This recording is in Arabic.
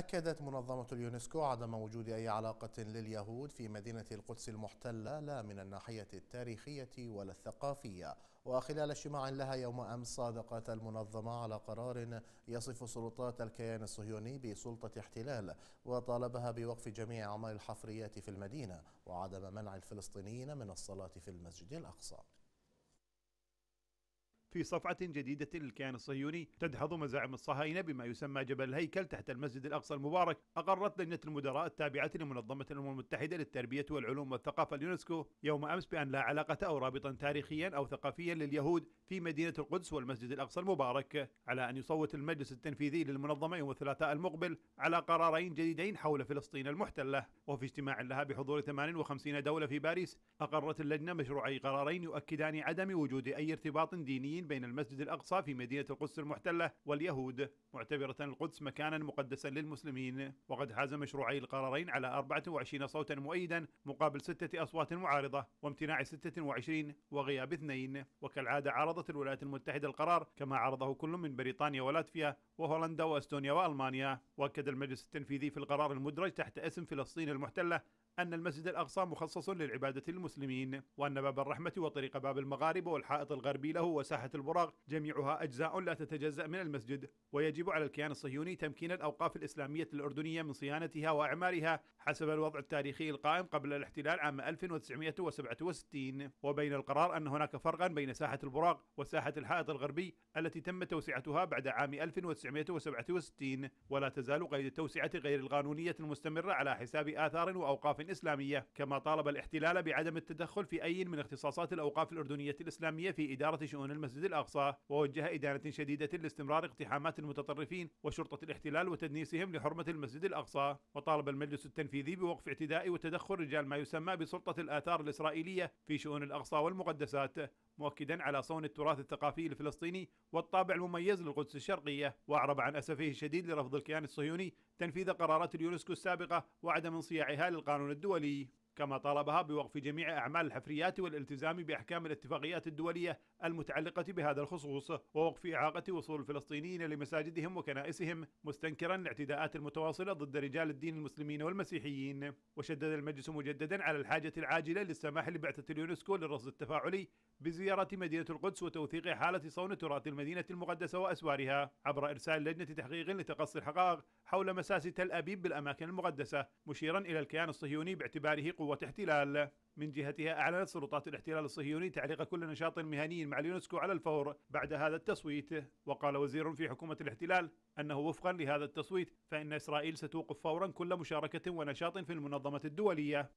أكدت منظمة اليونسكو عدم وجود أي علاقة لليهود في مدينة القدس المحتلة لا من الناحية التاريخية ولا الثقافية وخلال اجتماع لها يوم أمس صادقت المنظمة على قرار يصف سلطات الكيان الصهيوني بسلطة احتلال وطالبها بوقف جميع أعمال الحفريات في المدينة وعدم منع الفلسطينيين من الصلاة في المسجد الأقصى في صفعة جديدة للكيان الصهيوني تدحض مزاعم الصهاينة بما يسمى جبل الهيكل تحت المسجد الأقصى المبارك أقرت لجنة المدراء التابعة لمنظمة الأمم المتحدة للتربية والعلوم والثقافة اليونسكو يوم أمس بأن لا علاقة أو رابطا تاريخيا أو ثقافيا لليهود في مدينة القدس والمسجد الأقصى المبارك على أن يصوت المجلس التنفيذي للمنظمة يوم الثلاثاء المقبل على قرارين جديدين حول فلسطين المحتلة وفي اجتماع لها بحضور 58 دولة في باريس أقرت اللجنة مشروعي قرارين يؤكدان عدم وجود أي ارتباط ديني المسلمين بين المسجد الأقصى في مدينة القدس المحتلة واليهود معتبرة القدس مكانا مقدسا للمسلمين وقد حاز مشروعي القرارين على 24 صوتا مؤيدا مقابل ستة أصوات معارضة وامتناع 26 وغياب اثنين وكالعادة عرضت الولايات المتحدة القرار كما عرضه كل من بريطانيا ولاتفيا وهولندا واستونيا والمانيا واكد المجلس التنفيذي في القرار المدرج تحت اسم فلسطين المحتله أن المسجد الأقصى مخصص للعبادة للمسلمين وأن باب الرحمة وطريق باب المغارب والحائط الغربي له وساحة البراغ جميعها أجزاء لا تتجزأ من المسجد ويجب على الكيان الصهيوني تمكين الأوقاف الإسلامية الأردنية من صيانتها وإعمارها حسب الوضع التاريخي القائم قبل الاحتلال عام 1967 وبين القرار أن هناك فرقا بين ساحة البراق وساحة الحائط الغربي التي تم توسعتها بعد عام 1967 ولا تزال قيد التوسعة غير القانونية المستمرة على حساب آثار وأوقاف الإسلامية كما طالب الاحتلال بعدم التدخل في أي من اختصاصات الأوقاف الأردنية الإسلامية في إدارة شؤون المسجد الأقصى ووجه إدانة شديدة لاستمرار اقتحامات المتطرفين وشرطة الاحتلال وتدنيسهم لحرمة المسجد الأقصى وطالب المجلس التنفيذي بوقف اعتداء وتدخل رجال ما يسمى بسلطة الآثار الإسرائيلية في شؤون الأقصى والمقدسات مؤكدا على صون التراث الثقافي الفلسطيني والطابع المميز للقدس الشرقية وأعرب عن أسفه الشديد لرفض الكيان الصهيوني تنفيذ قرارات اليونسكو السابقة وعدم انصياعها للقانون الدولي كما طالبها بوقف جميع أعمال الحفريات والالتزام بأحكام الاتفاقيات الدولية المتعلقة بهذا الخصوص ووقف إعاقة وصول الفلسطينيين لمساجدهم وكنائسهم مستنكرا الاعتداءات المتواصلة ضد رجال الدين المسلمين والمسيحيين وشدد المجلس مجددا على الحاجة العاجلة للسماح لبعثة اليونسكو للرصد التفاعلي بزيارة مدينة القدس وتوثيق حالة صون تراث المدينة المقدسة وأسوارها عبر إرسال لجنة تحقيق لتقصي الحقائق حول مساس تل أبيب بالأماكن المقدسة مشيرا إلى الكيان الصهيوني باعتباره قوة احتلال من جهتها أعلنت سلطات الاحتلال الصهيوني تعليق كل نشاط مهني مع اليونسكو على الفور بعد هذا التصويت وقال وزير في حكومة الاحتلال أنه وفقا لهذا التصويت فإن إسرائيل ستوقف فورا كل مشاركة ونشاط في المنظمة الدولية